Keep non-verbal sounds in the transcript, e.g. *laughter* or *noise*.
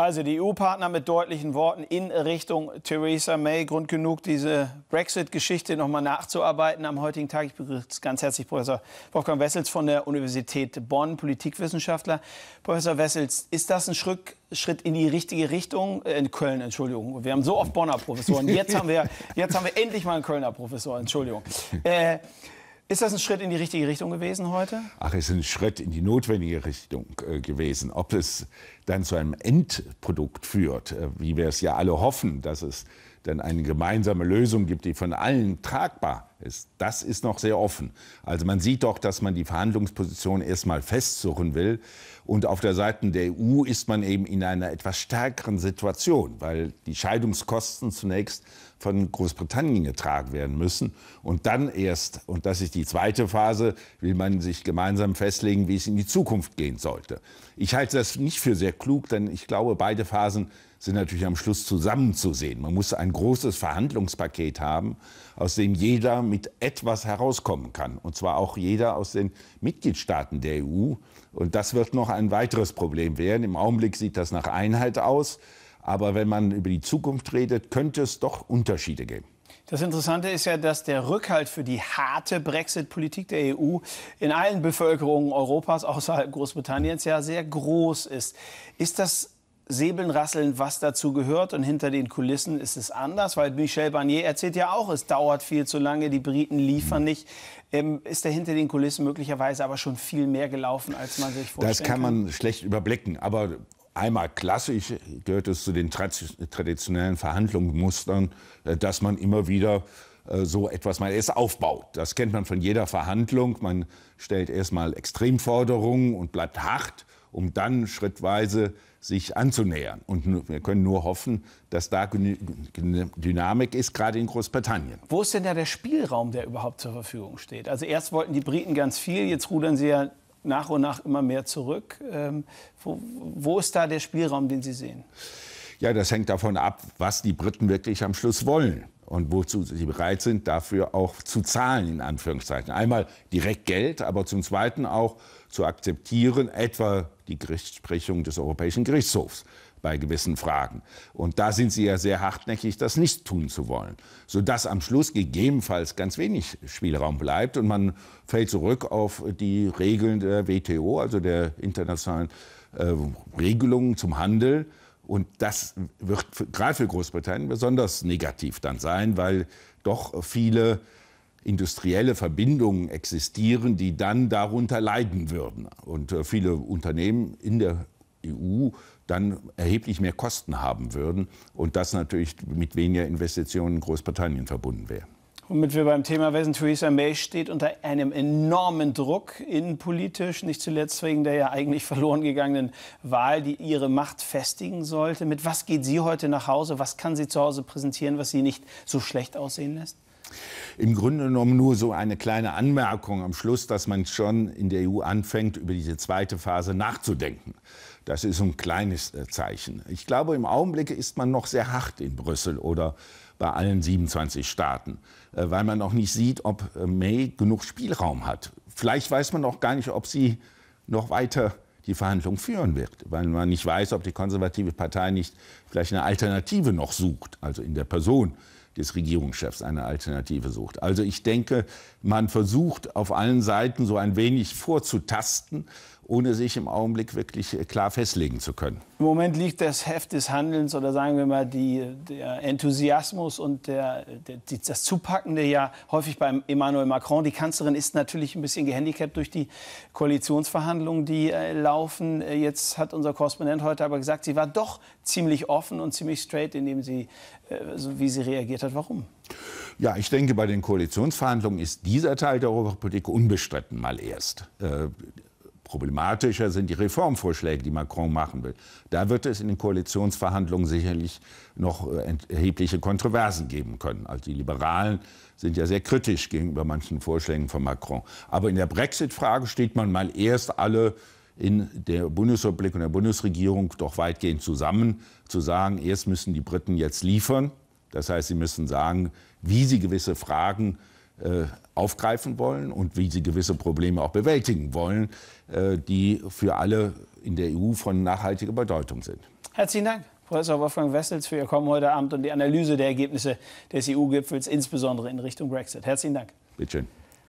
Also die EU-Partner mit deutlichen Worten in Richtung Theresa May. Grund genug, diese Brexit-Geschichte nochmal nachzuarbeiten am heutigen Tag. Ich begrüße ganz herzlich Professor Wolfgang Wessels von der Universität Bonn, Politikwissenschaftler. Professor Wessels, ist das ein Schritt, Schritt in die richtige Richtung? Äh, in Köln, Entschuldigung. Wir haben so oft Bonner Professoren. Jetzt haben wir, jetzt haben wir endlich mal einen Kölner Professor, Entschuldigung. Äh, ist das ein Schritt in die richtige Richtung gewesen heute? Ach, es ist ein Schritt in die notwendige Richtung äh, gewesen. Ob es dann zu einem Endprodukt führt, äh, wie wir es ja alle hoffen, dass es dann eine gemeinsame Lösung gibt, die von allen tragbar ist. Das ist noch sehr offen. Also man sieht doch, dass man die Verhandlungsposition erstmal festsuchen will. Und auf der Seite der EU ist man eben in einer etwas stärkeren Situation, weil die Scheidungskosten zunächst von Großbritannien getragen werden müssen. Und dann erst, und das ist die zweite Phase, will man sich gemeinsam festlegen, wie es in die Zukunft gehen sollte. Ich halte das nicht für sehr klug, denn ich glaube, beide Phasen sind natürlich am Schluss zusammenzusehen. Man muss ein großes Verhandlungspaket haben, aus dem jeder mit etwas herauskommen kann. Und zwar auch jeder aus den Mitgliedstaaten der EU. Und das wird noch ein weiteres Problem werden. Im Augenblick sieht das nach Einheit aus. Aber wenn man über die Zukunft redet, könnte es doch Unterschiede geben. Das Interessante ist ja, dass der Rückhalt für die harte Brexit-Politik der EU in allen Bevölkerungen Europas außerhalb Großbritanniens ja sehr groß ist. Ist das Säbeln rasseln, was dazu gehört. Und hinter den Kulissen ist es anders, weil Michel Barnier erzählt ja auch, es dauert viel zu lange, die Briten liefern nicht. Ähm, ist da hinter den Kulissen möglicherweise aber schon viel mehr gelaufen, als man sich vorstellt? Das kann man schlecht überblicken. Aber einmal klassisch gehört es zu den traditionellen Verhandlungsmustern, äh, dass man immer wieder äh, so etwas mal erst aufbaut. Das kennt man von jeder Verhandlung. Man stellt erst mal Extremforderungen und bleibt hart, um dann schrittweise sich anzunähern. Und wir können nur hoffen, dass da Dynamik ist, gerade in Großbritannien. Wo ist denn da der Spielraum, der überhaupt zur Verfügung steht? Also erst wollten die Briten ganz viel, jetzt rudern sie ja nach und nach immer mehr zurück. Ähm, wo ist da der Spielraum, den Sie sehen? Ja, das hängt davon ab, was die Briten wirklich am Schluss wollen und wozu sie bereit sind, dafür auch zu zahlen, in Anführungszeichen. Einmal direkt Geld, aber zum Zweiten auch zu akzeptieren, etwa die Gerichtssprechung des Europäischen Gerichtshofs bei gewissen Fragen. Und da sind sie ja sehr hartnäckig, das nicht tun zu wollen, sodass am Schluss gegebenenfalls ganz wenig Spielraum bleibt und man fällt zurück auf die Regeln der WTO, also der internationalen äh, Regelungen zum Handel und das wird gerade für Großbritannien besonders negativ dann sein, weil doch viele industrielle Verbindungen existieren, die dann darunter leiden würden. Und äh, viele Unternehmen in der EU dann erheblich mehr Kosten haben würden und das natürlich mit weniger Investitionen in Großbritannien verbunden wäre. Womit wir beim Thema wissen, Theresa May steht unter einem enormen Druck innenpolitisch, nicht zuletzt wegen der ja eigentlich *laughs* verloren gegangenen Wahl, die ihre Macht festigen sollte. Mit was geht sie heute nach Hause? Was kann sie zu Hause präsentieren, was sie nicht so schlecht aussehen lässt? Im Grunde genommen nur so eine kleine Anmerkung am Schluss, dass man schon in der EU anfängt, über diese zweite Phase nachzudenken. Das ist ein kleines äh, Zeichen. Ich glaube, im Augenblick ist man noch sehr hart in Brüssel oder bei allen 27 Staaten, äh, weil man noch nicht sieht, ob äh, May genug Spielraum hat. Vielleicht weiß man auch gar nicht, ob sie noch weiter die Verhandlungen führen wird, weil man nicht weiß, ob die konservative Partei nicht vielleicht eine Alternative noch sucht, also in der Person des Regierungschefs eine Alternative sucht. Also ich denke, man versucht auf allen Seiten so ein wenig vorzutasten ohne sich im Augenblick wirklich äh, klar festlegen zu können. Im Moment liegt das Heft des Handelns oder sagen wir mal die, der Enthusiasmus und der, der, die, das Zupackende ja häufig beim Emmanuel Macron. Die Kanzlerin ist natürlich ein bisschen gehandicapt durch die Koalitionsverhandlungen, die äh, laufen. Äh, jetzt hat unser Korrespondent heute aber gesagt, sie war doch ziemlich offen und ziemlich straight, indem sie, äh, so wie sie reagiert hat. Warum? Ja, ich denke, bei den Koalitionsverhandlungen ist dieser Teil der Europapolitik unbestritten mal erst. Äh, Problematischer sind die Reformvorschläge, die Macron machen will. Da wird es in den Koalitionsverhandlungen sicherlich noch äh, erhebliche Kontroversen geben können. Also die Liberalen sind ja sehr kritisch gegenüber manchen Vorschlägen von Macron. Aber in der Brexit-Frage steht man mal erst alle in der Bundesrepublik und der Bundesregierung doch weitgehend zusammen, zu sagen, erst müssen die Briten jetzt liefern. Das heißt, sie müssen sagen, wie sie gewisse Fragen äh, äh, aufgreifen wollen und wie sie gewisse Probleme auch bewältigen wollen, äh, die für alle in der EU von nachhaltiger Bedeutung sind. Herzlichen Dank. Professor Wolfgang Wessels für Ihr Kommen heute Abend und die Analyse der Ergebnisse des EU-Gipfels, insbesondere in Richtung Brexit. Herzlichen Dank. Bitte schön.